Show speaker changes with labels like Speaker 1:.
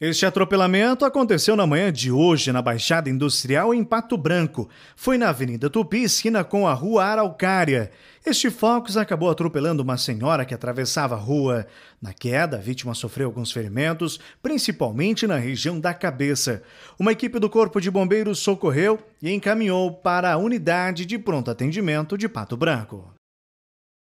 Speaker 1: Este atropelamento aconteceu na manhã de hoje na Baixada Industrial em Pato Branco. Foi na Avenida Tupi, esquina com a Rua Araucária. Este foco acabou atropelando uma senhora que atravessava a rua. Na queda, a vítima sofreu alguns ferimentos, principalmente na região da cabeça. Uma equipe do Corpo de Bombeiros socorreu e encaminhou para a unidade de pronto atendimento de Pato Branco.